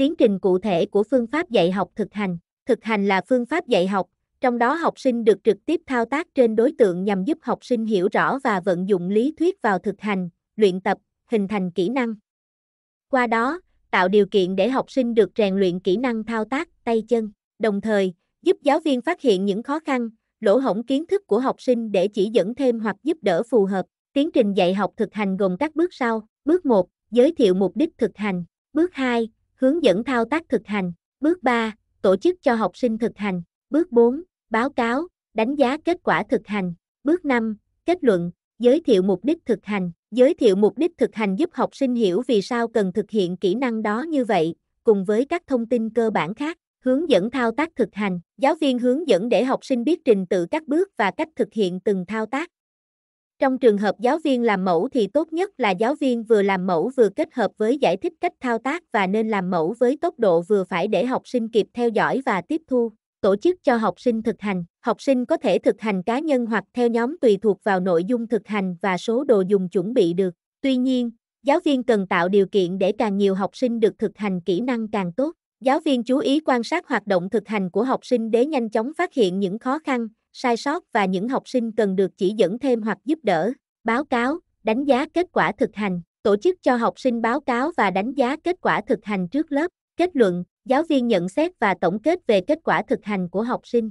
Tiến trình cụ thể của phương pháp dạy học thực hành. Thực hành là phương pháp dạy học, trong đó học sinh được trực tiếp thao tác trên đối tượng nhằm giúp học sinh hiểu rõ và vận dụng lý thuyết vào thực hành, luyện tập, hình thành kỹ năng. Qua đó, tạo điều kiện để học sinh được rèn luyện kỹ năng thao tác tay chân, đồng thời giúp giáo viên phát hiện những khó khăn, lỗ hổng kiến thức của học sinh để chỉ dẫn thêm hoặc giúp đỡ phù hợp. Tiến trình dạy học thực hành gồm các bước sau: Bước 1: Giới thiệu mục đích thực hành. Bước 2: Hướng dẫn thao tác thực hành. Bước 3. Tổ chức cho học sinh thực hành. Bước 4. Báo cáo, đánh giá kết quả thực hành. Bước 5. Kết luận, giới thiệu mục đích thực hành. Giới thiệu mục đích thực hành giúp học sinh hiểu vì sao cần thực hiện kỹ năng đó như vậy, cùng với các thông tin cơ bản khác. Hướng dẫn thao tác thực hành. Giáo viên hướng dẫn để học sinh biết trình tự các bước và cách thực hiện từng thao tác. Trong trường hợp giáo viên làm mẫu thì tốt nhất là giáo viên vừa làm mẫu vừa kết hợp với giải thích cách thao tác và nên làm mẫu với tốc độ vừa phải để học sinh kịp theo dõi và tiếp thu. Tổ chức cho học sinh thực hành. Học sinh có thể thực hành cá nhân hoặc theo nhóm tùy thuộc vào nội dung thực hành và số đồ dùng chuẩn bị được. Tuy nhiên, giáo viên cần tạo điều kiện để càng nhiều học sinh được thực hành kỹ năng càng tốt. Giáo viên chú ý quan sát hoạt động thực hành của học sinh để nhanh chóng phát hiện những khó khăn, sai sót và những học sinh cần được chỉ dẫn thêm hoặc giúp đỡ, báo cáo, đánh giá kết quả thực hành, tổ chức cho học sinh báo cáo và đánh giá kết quả thực hành trước lớp, kết luận, giáo viên nhận xét và tổng kết về kết quả thực hành của học sinh.